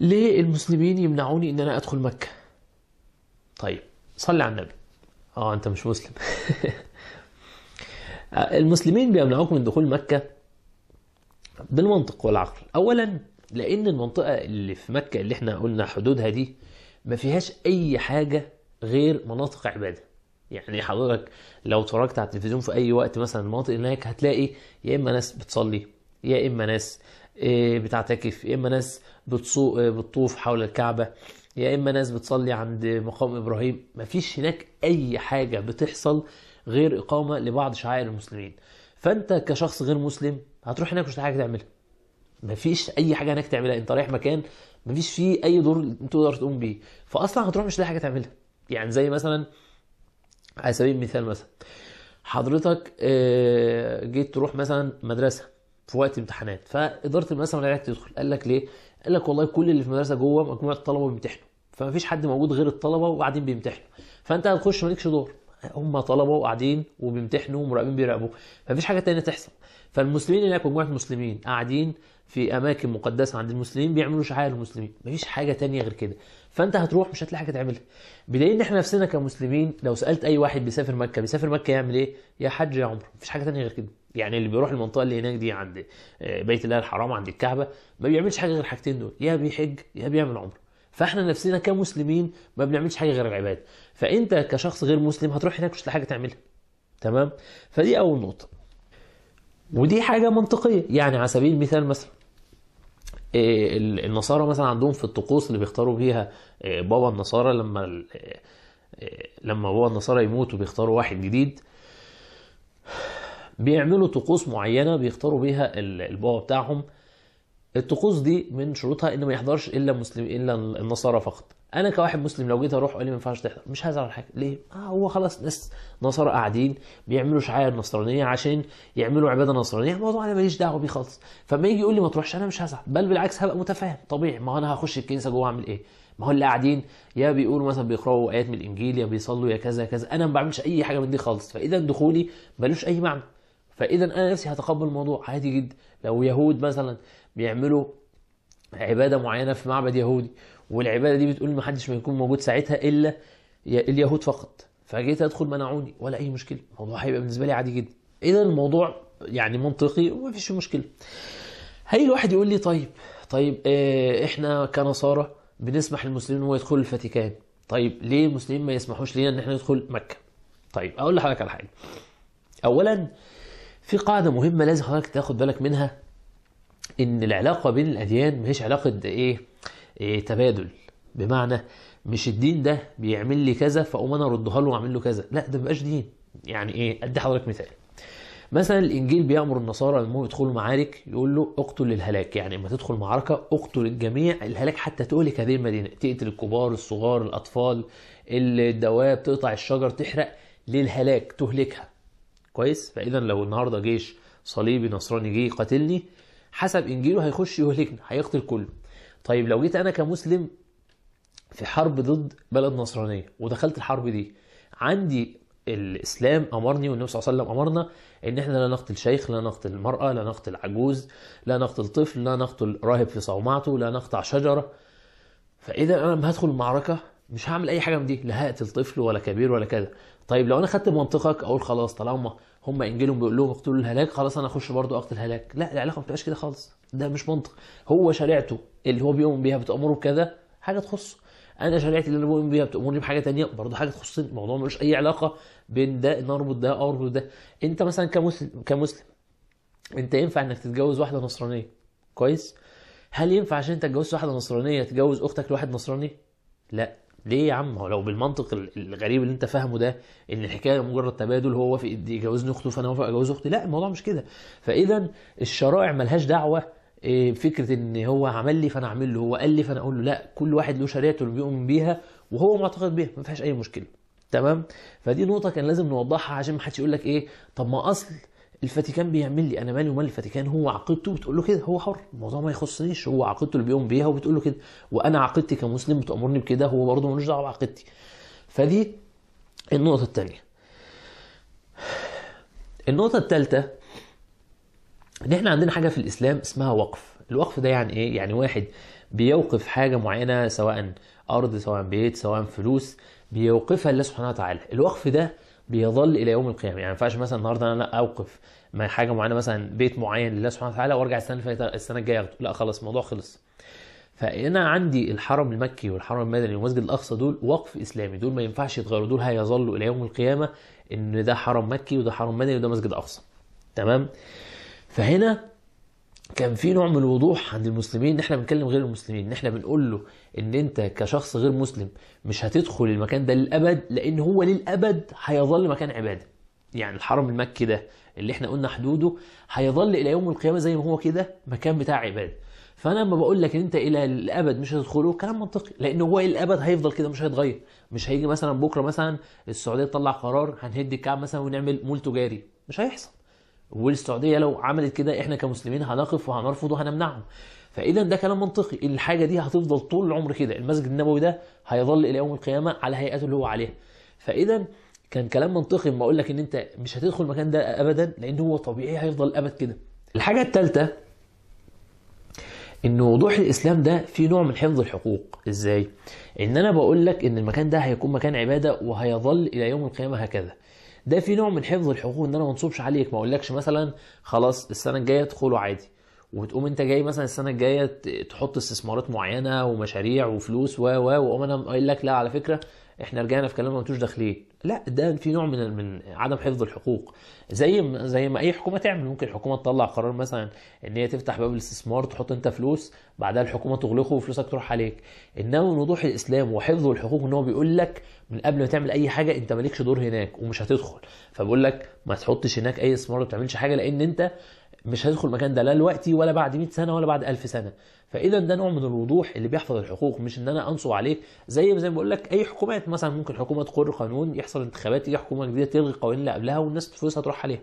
ليه المسلمين يمنعوني ان انا ادخل مكه طيب صلي على النبي اه انت مش مسلم آه، المسلمين بيمنعوك من دخول مكه بالمنطق والعقل اولا لان المنطقه اللي في مكه اللي احنا قلنا حدودها دي ما فيهاش اي حاجه غير مناطق عباده يعني حضرتك لو اتفرجت على التلفزيون في اي وقت مثلا المناطق هناك هتلاقي يا اما ناس بتصلي يا اما ناس إيه، بتعتكف يا اما ناس بتسوق بتطوف حول الكعبه يا اما ناس بتصلي عند مقام ابراهيم مفيش هناك اي حاجه بتحصل غير اقامه لبعض شعائر المسلمين فانت كشخص غير مسلم هتروح هناك مش حاجه تعملها مفيش اي حاجه هناك تعملها انت رايح مكان مفيش فيه اي دور تقدر تقوم بيه فاصلا هتروح مش لاقي حاجه تعملها يعني زي مثلا على سبيل المثال مثلا حضرتك آه، جيت تروح مثلا مدرسه في وقت امتحانات فاداره المدرسه ما لعبت تدخل قال لك ليه قال لك والله كل اللي في المدرسه جوه مجموعه الطلبه بيمتحنوا فما فيش حد موجود غير الطلبه وقاعدين بيمتحنوا فانت هتخش مالكش دور هم طلبه وقاعدين وبيمتحنوا ومراقبين بيراقبوه مفيش حاجه تانية تحصل فالمسلمين هناك مجموعه مسلمين قاعدين في اماكن مقدسه عند المسلمين بيعملوا شعائر المسلمين مفيش حاجه تانية غير كده فانت هتروح مش هتلاقي حاجه تعملها بدليل ان احنا نفسنا كمسلمين لو سالت اي واحد بيسافر مكه بيسافر مكه يعمل ايه يا حج يا عمره مفيش حاجه تانية غير كده يعني اللي بيروح المنطقه اللي هناك دي عند آه، بيت الله الحرام عند الكعبه ما بيعملش حاجه غير الحاجتين دول يا بيحج يا بيعمل عمره فاحنا نفسنا كمسلمين ما بنعملش حاجه غير العباده فانت كشخص غير مسلم هتروح هناك مش لاقي حاجه تعملها تمام فدي اول نقطه ودي حاجه منطقيه يعني على سبيل المثال مثلا آه، النصارى مثلا عندهم في الطقوس اللي بيختاروا بيها آه، بابا النصارى لما لما بابا النصارى يموت وبيختاروا واحد جديد بيعملوا طقوس معينه بيختاروا بيها البابا بتاعهم الطقوس دي من شروطها ان ما يحضرش الا مسلم الا النصارى فقط انا كواحد مسلم لو جيت اروح اقول لي ما ينفعش تحضر مش هزعل على حاجه ليه آه هو خلاص ناس نصارى قاعدين بيعملوا شعائر نصرانيه عشان يعملوا عباده نصرانيه الموضوع انا ماليش دعوه بيه خالص فما يجي يقول لي ما تروحش انا مش هزعل بل بالعكس هبقى متفاهم طبيعي ما انا هخش الكنيسه جوه اعمل ايه ما هو اللي قاعدين يا بيقولوا مثلا بيقراوا ايات من الانجيل يا بيصلوا يا كذا كذا انا ما بعملش اي حاجه من دي خالص فاذا دخولي ملوش اي معنى فاذا انا نفسي هتقبل الموضوع عادي جدا لو يهود مثلا بيعملوا عباده معينه في معبد يهودي والعباده دي بتقول ما حدش ما يكون موجود ساعتها الا اليهود فقط فجيت ادخل منعوني ولا اي مشكله الموضوع هيبقى بالنسبه لي عادي جدا اذا الموضوع يعني منطقي وما فيش مشكله هي الواحد يقول لي طيب طيب اه احنا كنصارى بنسمح للمسلمين هو يدخل الفاتيكان طيب ليه المسلمين ما يسمحوش لينا ان احنا ندخل مكه طيب اقول لحضرتك على حاجه اولا في قاعده مهمه لازم حضرتك تاخد بالك منها ان العلاقه بين الاديان ماهيش علاقه ايه, إيه تبادل بمعنى مش الدين ده بيعمل لي كذا فاقوم انا اردها له واعمل له كذا لا ده مبقاش دين يعني ايه ادي حضرتك مثال مثلا الانجيل بيامر النصارى هم يدخلوا معارك يقول له اقتل الهلاك يعني اما تدخل معركه اقتل الجميع الهلاك حتى تهلك هذه المدينه تقتل الكبار الصغار الاطفال الدواب تقطع الشجر تحرق للهلاك تهلكها كويس فاذا لو النهارده جيش صليبي نصراني جه قاتلني حسب انجيله هيخش يهلكني هيقتل كله طيب لو جيت انا كمسلم في حرب ضد بلد نصرانيه ودخلت الحرب دي عندي الاسلام امرني والنبي صلى الله عليه وسلم امرنا ان احنا لا نقتل شيخ لا نقتل المراه لا نقتل عجوز لا نقتل طفل لا نقتل راهب في صومعته لا نقطع شجره فاذا انا لما هدخل المعركه مش هعمل اي حاجه من دي لا هقتل طفل ولا كبير ولا كذا طيب لو انا خدت بمنطقك اقول خلاص طالما هم انجيلهم بيقول لهم اقتلوا الهلاك خلاص انا اخش برضه اقتل الهلاك لا العلاقه ما بتبقاش كده خالص ده مش منطق هو شريعته اللي هو بيؤمن بيها بتامره بكذا حاجه تخصه انا شريعتي اللي انا بؤمن بيها بتامرني بحاجه تانية برضه حاجه تخصني الموضوع ملوش اي علاقه بين ده ان اربط ده او اربط ده انت مثلا كمسلم كمسلم انت ينفع انك تتجوز واحده نصرانيه كويس هل ينفع عشان انت تتجوز واحده نصرانيه تتجوز اختك لواحد نصراني لا ليه يا عم هو لو بالمنطق الغريب اللي انت فاهمه ده ان الحكايه مجرد تبادل هو وافق يجوزني اخته فانا وافق اجوز اختي لا الموضوع مش كده فاذا الشرائع ملهاش دعوه آه، فكره ان هو عمل لي فانا اعمل له هو قال لي فانا اقول له لا كل واحد له شريعته اللي بيؤمن بيها وهو معتقد بيها ما فيهاش اي مشكله تمام فدي نقطه كان لازم نوضحها عشان ما حدش يقول لك ايه طب ما اصل الفاتيكان بيعمل لي انا مالي ومال الفاتيكان هو عقيدته بتقول له كده هو حر الموضوع ما يخصنيش هو عقيدته اللي بيقوم بيها وبتقول له كده وانا عقيدتي كمسلم بتامرني بكده هو برضه ملوش دعوه بعقيدتي فدي النقطه الثانيه النقطه الثالثه ان احنا عندنا حاجه في الاسلام اسمها وقف الوقف ده يعني ايه يعني واحد بيوقف حاجه معينه سواء ارض سواء بيت سواء فلوس بيوقفها الله سبحانه وتعالى الوقف ده بيظل الى يوم القيامه يعني ما ينفعش مثلا النهارده انا لا اوقف ما حاجه معينه مثلا بيت معين لله سبحانه وتعالى وارجع السنه اللي السنه الجايه اخده لا خلاص الموضوع خلص فانا عندي الحرم المكي والحرم المدني والمسجد الاقصى دول وقف اسلامي دول ما ينفعش يتغيروا دول هيظلوا الى يوم القيامه ان ده حرم مكي وده حرم مدني وده مسجد اقصى تمام فهنا كان في نوع من الوضوح عند المسلمين ان احنا بنكلم غير المسلمين ان احنا بنقول له ان انت كشخص غير مسلم مش هتدخل المكان ده للابد لان هو للابد هيظل مكان عباده يعني الحرم المكي ده اللي احنا قلنا حدوده هيظل الى يوم القيامه زي ما هو كده مكان بتاع عباده فانا لما بقول لك ان انت الى الابد مش هتدخله كلام منطقي لان هو الابد هيفضل كده مش هيتغير مش هيجي مثلا بكره مثلا السعوديه تطلع قرار هنهد الكعب مثلا ونعمل مول تجاري مش هيحصل والسعوديه لو عملت كده احنا كمسلمين هنقف وهنرفض وهنمنعهم فاذا ده كلام منطقي الحاجه دي هتفضل طول العمر كده المسجد النبوي ده هيظل الى يوم القيامه على هيئته اللي هو عليها فاذا كان كلام منطقي لما اقول لك ان انت مش هتدخل المكان ده ابدا لان هو طبيعي هيفضل ابد كده الحاجه الثالثه ان وضوح الاسلام ده في نوع من حفظ الحقوق ازاي ان انا بقول لك ان المكان ده هيكون مكان عباده وهيظل الى يوم القيامه هكذا ده في نوع من حفظ الحقوق ان انا ما انصبش عليك ما اقولكش مثلا خلاص السنه الجايه ادخلوا عادي وتقوم انت جاي مثلا السنه الجايه تحط استثمارات معينه ومشاريع وفلوس و و واقوم انا قايل لك لا على فكره احنا رجعنا في كلامنا مانتوش داخلين لا ده في نوع من من عدم حفظ الحقوق زي ما زي ما اي حكومه تعمل ممكن الحكومه تطلع قرار مثلا ان هي تفتح باب الاستثمار تحط انت فلوس بعدها الحكومه تغلقه وفلوسك تروح عليك انما من وضوح الاسلام وحفظ الحقوق ان هو بيقول لك من قبل ما تعمل اي حاجه انت مالكش دور هناك ومش هتدخل فبقول لك ما تحطش هناك اي استثمار ما تعملش حاجه لان انت مش هيدخل المكان ده لا دلوقتي ولا بعد 100 سنه ولا بعد 1000 سنه فاذا ده نوع من الوضوح اللي بيحفظ الحقوق مش ان انا انصب عليك زي زي ما بقول لك اي حكومات مثلا ممكن حكومه تقر قانون يحصل انتخابات تيجي حكومه جديده تلغي القوانين اللي قبلها والناس فلوسها تروح عليها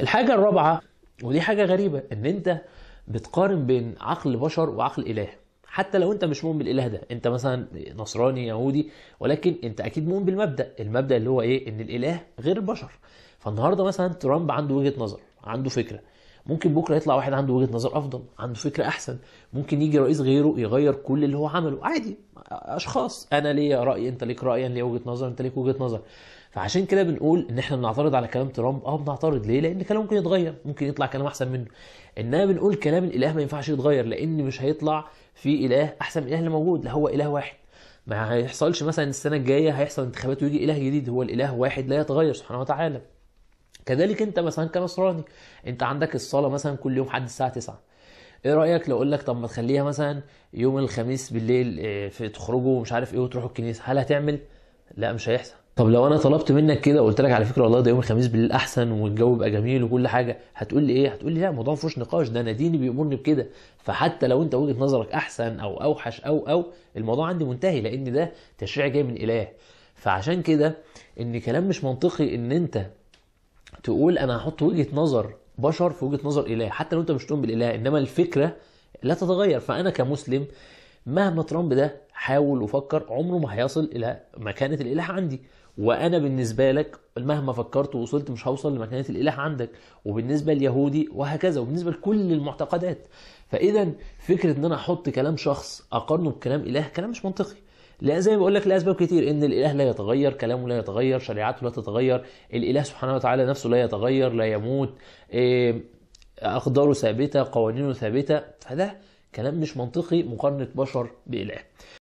الحاجه الرابعه ودي حاجه غريبه ان انت بتقارن بين عقل بشر وعقل اله حتى لو انت مش مؤمن بالاله ده انت مثلا نصراني يهودي ولكن انت اكيد مؤمن بالمبدا المبدا اللي هو ايه ان الاله غير البشر فالنهارده مثلا ترامب عنده وجهه نظر عنده فكره ممكن بكره يطلع واحد عنده وجهه نظر افضل عنده فكره احسن ممكن يجي رئيس غيره يغير كل اللي هو عمله عادي اشخاص انا ليا راي انت ليك راي انا ليا وجهه نظر انت ليك وجهه نظر فعشان كده بنقول ان احنا بنعترض على كلام ترامب اه بنعترض ليه لان كلامه ممكن يتغير ممكن يطلع كلام احسن منه انما بنقول كلام الاله ما ينفعش يتغير لان مش هيطلع في اله احسن من الاله اللي موجود لا هو اله واحد ما هيحصلش مثلا السنه الجايه هيحصل انتخابات ويجي اله جديد هو الاله واحد لا يتغير سبحانه وتعالى كذلك انت مثلا كنصراني انت عندك الصلاه مثلا كل يوم حد الساعه 9 ايه رايك لو اقول لك طب ما تخليها مثلا يوم الخميس بالليل اه، في تخرجوا ومش عارف ايه وتروحوا الكنيسه هل هتعمل لا مش هيحصل طب لو انا طلبت منك كده وقلت لك على فكره والله ده يوم الخميس بالليل احسن والجو بقى جميل وكل حاجه هتقول لي ايه هتقول لي لا الموضوع ما فيهوش نقاش ده انا ديني بيامرني بكده فحتى لو انت وجهه نظرك احسن او اوحش او او الموضوع عندي منتهي لان ده تشريع جاي من اله فعشان كده ان كلام مش منطقي ان انت تقول انا هحط وجهه نظر بشر في وجهه نظر اله حتى لو انت مش تؤمن بالاله انما الفكره لا تتغير فانا كمسلم مهما ترامب ده حاول وفكر عمره ما هيصل الى مكانه الاله عندي وانا بالنسبه لك مهما فكرت ووصلت مش هوصل لمكانه الاله عندك وبالنسبه اليهودي وهكذا وبالنسبه لكل المعتقدات فاذا فكره ان انا احط كلام شخص اقارنه بكلام اله كلام مش منطقي لان زي ما بقول لك لاسباب كتير ان الاله لا يتغير كلامه لا يتغير شريعته لا تتغير الاله سبحانه وتعالى نفسه لا يتغير لا يموت آه، اقداره ثابته قوانينه ثابته فده كلام مش منطقي مقارنه بشر باله